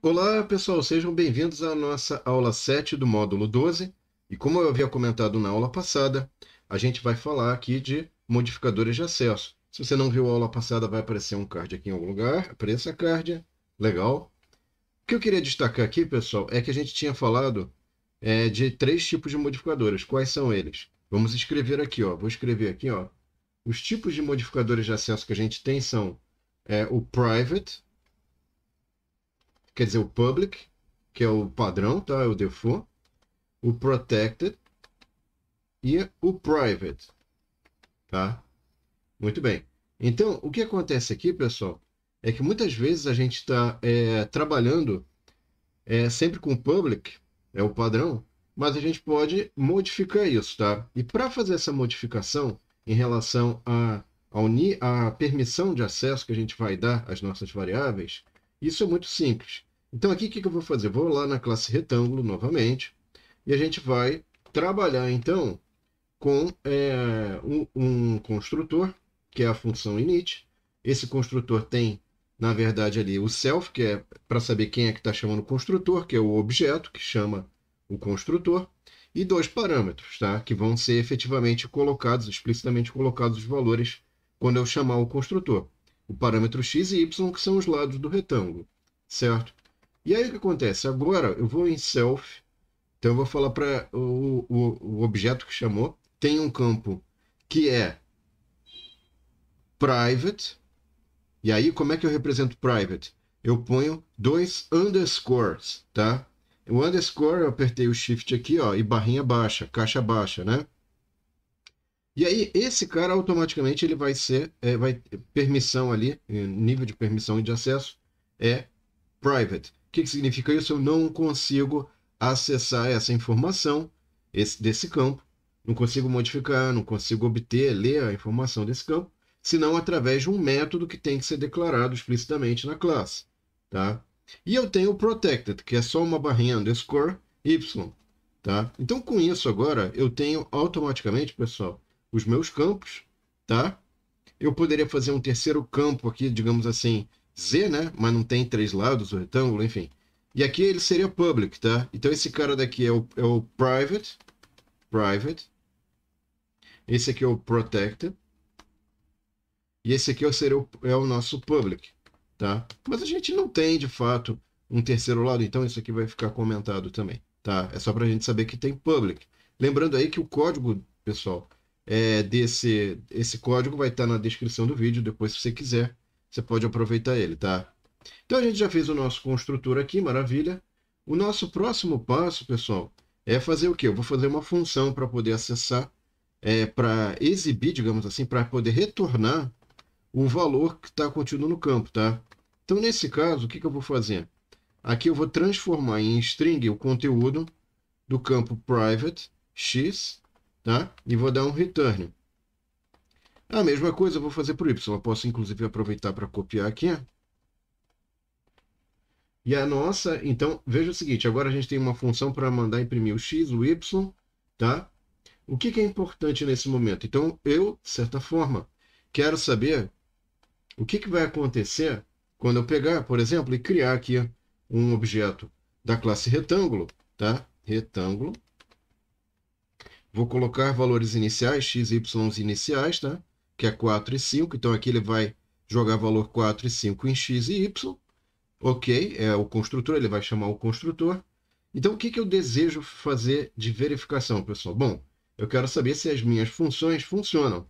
Olá, pessoal, sejam bem-vindos à nossa aula 7 do módulo 12. E como eu havia comentado na aula passada, a gente vai falar aqui de modificadores de acesso. Se você não viu a aula passada, vai aparecer um card aqui em algum lugar. Apareça a card. Legal. O que eu queria destacar aqui, pessoal, é que a gente tinha falado é, de três tipos de modificadores. Quais são eles? Vamos escrever aqui, ó. Vou escrever aqui, ó. Os tipos de modificadores de acesso que a gente tem são é, o private, quer dizer, o public, que é o padrão, tá? É o default. O protected e o private, tá? Muito bem. Então, o que acontece aqui, pessoal, é que muitas vezes a gente está é, trabalhando é, sempre com public, é o padrão, mas a gente pode modificar isso, tá? E para fazer essa modificação em relação a, a, unir, a permissão de acesso que a gente vai dar às nossas variáveis, isso é muito simples. Então aqui o que, eu vou fazer? vou lá na classe retângulo novamente e a gente vai trabalhar então com é, um, um, construtor, que é a função init. Esse construtor tem, na verdade, ali o self, que é para saber quem é que está chamando o construtor, que é o objeto que chama o construtor, e dois parâmetros, tá? que vão ser efetivamente colocados, explicitamente colocados os valores quando eu chamar o construtor. O parâmetro x e y, que são os lados do retângulo, certo? E aí o que acontece? Agora eu vou em self, então eu vou falar para o, o, o objeto que chamou, tem um campo que é private, e aí como é que eu represento private? Eu ponho dois underscores, tá? O underscore, eu apertei o shift aqui, ó, e barrinha baixa, caixa baixa, né? E aí, esse cara automaticamente ele vai ser, é, vai permissão ali, eh, nível de permissão e de acesso é private. O que, que significa isso? Eu não consigo acessar essa informação esse, desse campo, não consigo modificar, não consigo obter, ler a informação desse campo, senão através de um método que tem que ser declarado explicitamente na classe. Tá? E eu tenho o protected, que é só uma barrinha underscore y. Tá? Então, com isso agora, eu tenho automaticamente, pessoal, os meus campos. Tá? Eu poderia fazer um terceiro campo aqui, digamos assim, Z, né? Mas não tem três lados, o retângulo, enfim. E aqui ele seria public, tá? Então esse cara daqui é o, é o private, private. Esse aqui é o protected. E esse aqui seria é o, é o nosso public, tá? Mas a gente não tem, de fato, um terceiro lado, então isso aqui vai ficar comentado também, tá? É só para a gente saber que tem public. Lembrando aí que o código, pessoal, é desse esse código vai estar tá na descrição do vídeo, depois se você quiser você pode aproveitar ele, tá? Então a gente já fez o nosso construtor aqui, maravilha. O nosso próximo passo, pessoal, é fazer o que? Eu vou fazer uma função para poder acessar, é, para exibir, digamos assim, para poder retornar o valor que está contido no campo, tá? Então, nesse caso, o que, que eu vou fazer? Aqui eu vou transformar em string o conteúdo do campo private x, tá? E vou dar um return. A mesma coisa vou fazer para o Y. Posso inclusive aproveitar para copiar aqui. E a nossa, então, veja o seguinte, agora a gente tem uma função para mandar imprimir o X, o Y, tá? O que, que é importante nesse momento? Então, eu, de certa forma, quero saber o que, que vai acontecer quando eu pegar, por exemplo, e criar aqui um objeto da classe retângulo, tá? Retângulo. Vou colocar valores iniciais, x, y iniciais, tá? que é 4 e 5. Então aqui ele vai jogar valor 4 e 5 em x e y. Ok, é o construtor, ele vai chamar o construtor. Então o que, que eu desejo fazer de verificação, pessoal? Bom, eu quero saber se as minhas funções funcionam.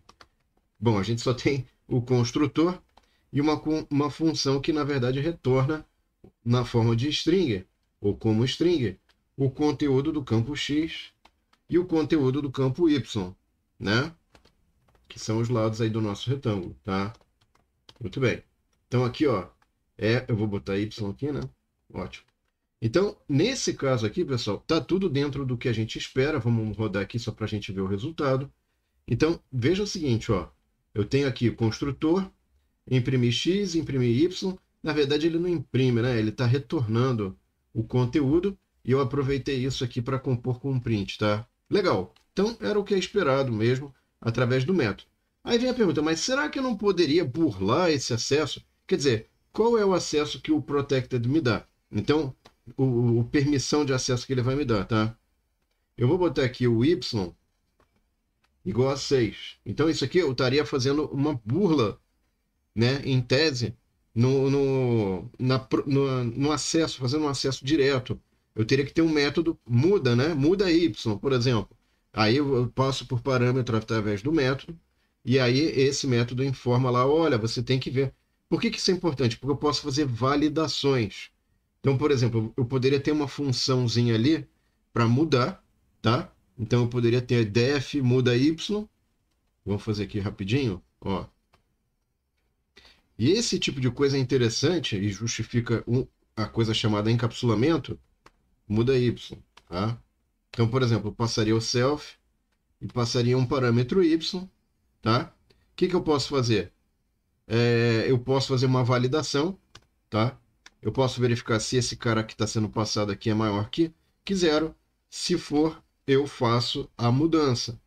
Bom, a gente só tem o construtor e uma, uma função que na verdade retorna na forma de string ou como string o conteúdo do campo x e o conteúdo do campo y, né? que são os lados aí do nosso retângulo, tá? Muito bem. Então, aqui, ó, é, eu vou botar Y aqui, né? Ótimo. Então, nesse caso aqui, pessoal, tá tudo dentro do que a gente espera. Vamos rodar aqui só para a gente ver o resultado. Então, veja o seguinte, ó. Eu tenho aqui o construtor, imprimir X, imprimir Y. Na verdade, ele não imprime, né? Ele está retornando o conteúdo e eu aproveitei isso aqui para compor com um print, tá? Legal. Então, era o que é esperado mesmo através do método. Aí vem a pergunta, mas será que eu não poderia burlar esse acesso? Quer dizer, qual é o acesso que o Protected me dá? Então, o, o permissão de acesso que ele vai me dar, tá? Eu vou botar aqui o Y igual a 6. Então, isso aqui eu estaria fazendo uma burla, né? Em tese, no, no, na, no, no acesso, fazendo um acesso direto. Eu teria que ter um método muda, né? Muda Y, por exemplo. Aí eu passo por parâmetro através do método, e aí esse método informa lá, olha, você tem que ver. Por que, que isso é importante? Porque eu posso fazer validações. Então, por exemplo, eu poderia ter uma funçãozinha ali para mudar, tá? Então eu poderia ter def muda y. Vamos fazer aqui rapidinho, ó. E esse tipo de coisa é interessante e justifica um, a coisa chamada encapsulamento, muda y, tá? Então, por exemplo, eu passaria o self e passaria um parâmetro y, tá? O que, que eu posso fazer? É, eu posso fazer uma validação, tá? Eu posso verificar se esse cara que está sendo passado aqui é maior que, que zero. Se for, eu faço a mudança.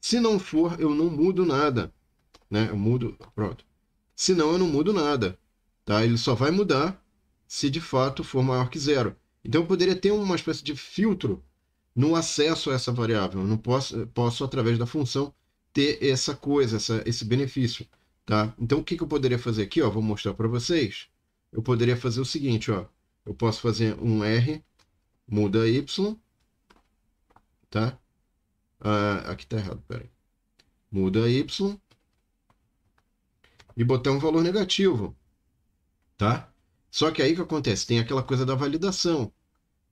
Se não for, eu não mudo nada, né? Eu mudo, pronto. Se não, eu não mudo nada, tá? Ele só vai mudar se de fato for maior que zero. Então eu poderia ter uma espécie de filtro no acesso a essa variável. Eu não posso, posso através da função, ter essa coisa, essa, esse benefício. Tá? Então, o que, que eu poderia fazer aqui? Ó, vou mostrar para vocês. Eu poderia fazer o seguinte, ó. Eu posso fazer um R, muda Y, tá? Ah, aqui tá errado, peraí. Muda Y e botar um valor negativo, tá? Só que aí o que acontece? Tem aquela coisa da validação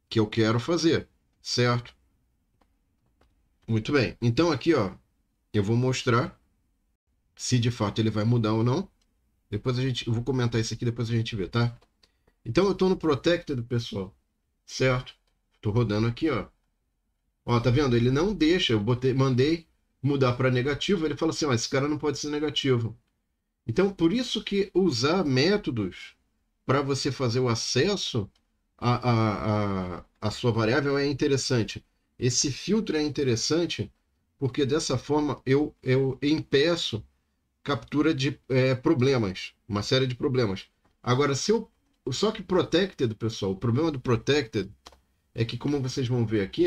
que eu quero fazer certo? Muito bem. Então aqui, ó, eu vou mostrar se de fato ele vai mudar ou não. Depois a gente, eu vou comentar isso aqui, depois a gente vê, tá? Então eu estou no Protected, pessoal, certo? Estou rodando aqui, ó. Ó, tá vendo? Ele não deixa, eu botei, mandei mudar para negativo, ele fala assim, ó, esse cara não pode ser negativo. Então, por isso que usar métodos para você fazer o acesso a, a, a, a sua variável é interessante. Esse filtro é interessante porque dessa forma eu, eu impeço captura de é, problemas, uma série de problemas. Agora, se eu. Só que Protected, pessoal, o problema do Protected é que, como vocês vão ver aqui,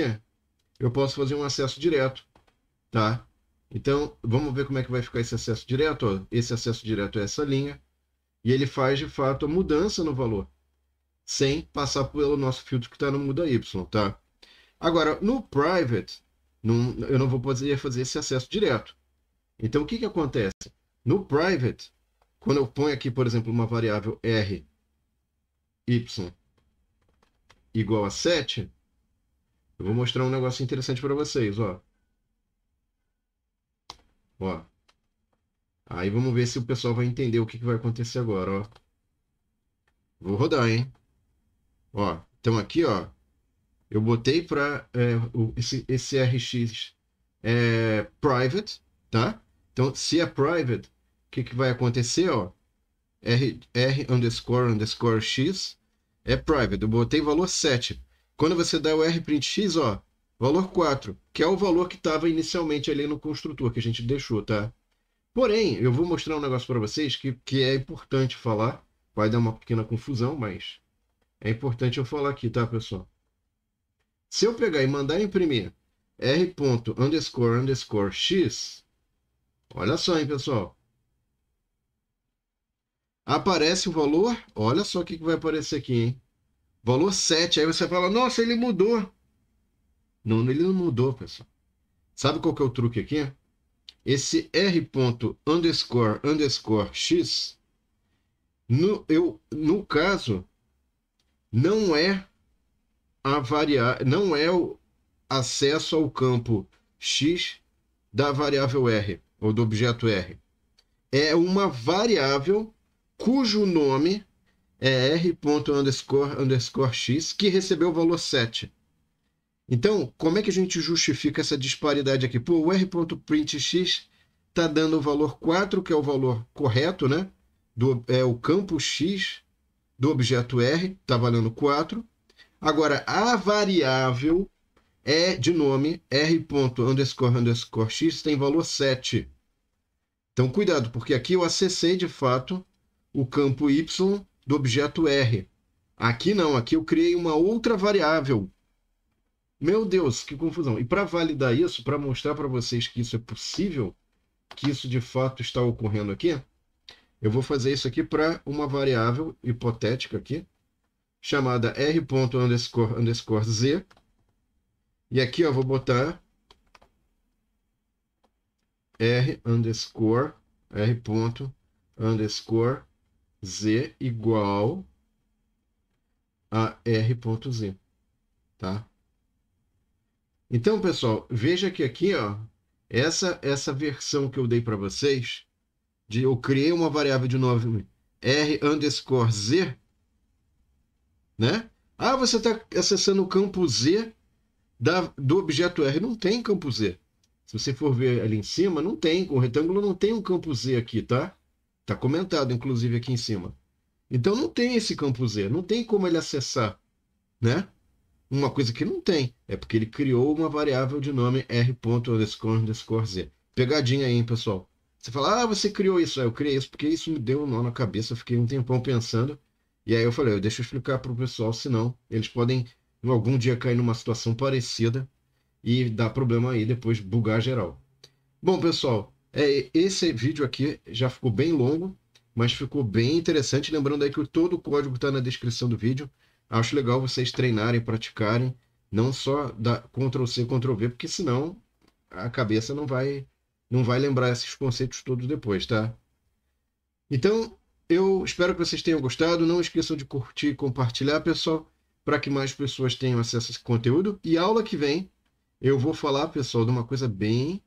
eu posso fazer um acesso direto, tá? Então, vamos ver como é que vai ficar esse acesso direto. Ó. Esse acesso direto é essa linha. E ele faz, de fato, a mudança no valor sem passar pelo nosso filtro que está no muda Y, tá? Agora, no private, num, eu não vou poder fazer esse acesso direto. Então, o que, que acontece? No private, quando eu ponho aqui, por exemplo, uma variável R, Y igual a 7, eu vou mostrar um negócio interessante para vocês, ó. Ó. Aí vamos ver se o pessoal vai entender o que, que vai acontecer agora, ó. Vou rodar, hein? Ó, então aqui, ó, eu botei para é, esse, esse RX é, private, tá? Então, se é private, o que, que vai acontecer, ó? R, R underscore underscore X é private. Eu botei valor 7. Quando você dá o R print X, ó, valor 4, que é o valor que estava inicialmente ali no construtor que a gente deixou, tá? Porém, eu vou mostrar um negócio para vocês que, que é importante falar. Vai dar uma pequena confusão, mas é importante eu falar aqui, tá, pessoal? Se eu pegar e mandar imprimir r ponto underscore underscore x, olha só, hein, pessoal? Aparece o valor, olha só o que, que vai aparecer aqui, hein? Valor 7. Aí você fala, nossa, ele mudou. Não, ele não mudou, pessoal. Sabe qual que é o truque aqui? Esse r ponto underscore underscore x, no, eu, no caso, não é a variável, não é o acesso ao campo x da variável r ou do objeto r. É uma variável cujo nome é r underscore underscore x que recebeu o valor 7. Então, como é que a gente justifica essa disparidade aqui? Pô, o r.printx está dando o valor 4, que é o valor correto, né? Do, é o campo x do objeto R, está valendo 4. Agora, a variável é de nome r. Underscore, underscore, x tem valor 7. Então, cuidado, porque aqui eu acessei de fato o campo y do objeto r. Aqui não, aqui eu criei uma outra variável. Meu Deus, que confusão. E para validar isso, para mostrar para vocês que isso é possível, que isso de fato está ocorrendo aqui, eu vou fazer isso aqui para uma variável hipotética aqui, chamada r underscore underscore z. E aqui eu vou botar r underscore r ponto underscore z igual a r.z, tá? Então, pessoal, veja que aqui, ó, essa essa versão que eu dei para vocês de eu criei uma variável de nome r underscore z, né? Ah, você está acessando o campo z da, do objeto r. Não tem campo z. Se você for ver ali em cima, não tem. Com o retângulo não tem um campo z aqui, tá? Tá comentado, inclusive, aqui em cima. Então não tem esse campo Z, não tem como ele acessar, né? Uma coisa que não tem, é porque ele criou uma variável de nome z. Pegadinha aí, hein, pessoal. Você fala, ah, você criou isso. eu criei isso porque isso me deu um nó na cabeça. Eu fiquei um tempão pensando. E aí eu falei, deixa eu explicar para o pessoal, senão eles podem algum dia cair numa situação parecida e dar problema aí depois bugar geral. Bom, pessoal, é, esse vídeo aqui já ficou bem longo, mas ficou bem interessante. Lembrando aí que todo o código está na descrição do vídeo. Acho legal vocês treinarem, praticarem, não só da Ctrl C, Ctrl V, porque senão a cabeça não vai não vai lembrar esses conceitos todos depois, tá? Então, eu espero que vocês tenham gostado. Não esqueçam de curtir e compartilhar, pessoal, para que mais pessoas tenham acesso a esse conteúdo. E a aula que vem, eu vou falar, pessoal, de uma coisa bem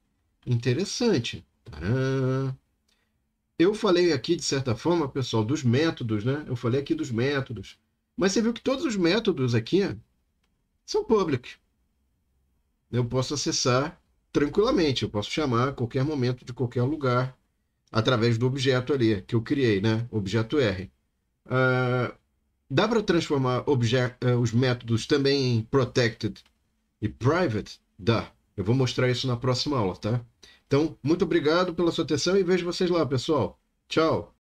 interessante. Tcharam! Eu falei aqui, de certa forma, pessoal, dos métodos, né? Eu falei aqui dos métodos. Mas você viu que todos os métodos aqui são públicos. Eu posso acessar tranquilamente. Eu posso chamar a qualquer momento, de qualquer lugar, através do objeto ali que eu criei, né? Objeto R. Uh, dá para transformar uh, os métodos também em protected e private? Dá. Eu vou mostrar isso na próxima aula, tá? Então, muito obrigado pela sua atenção e vejo vocês lá, pessoal. Tchau!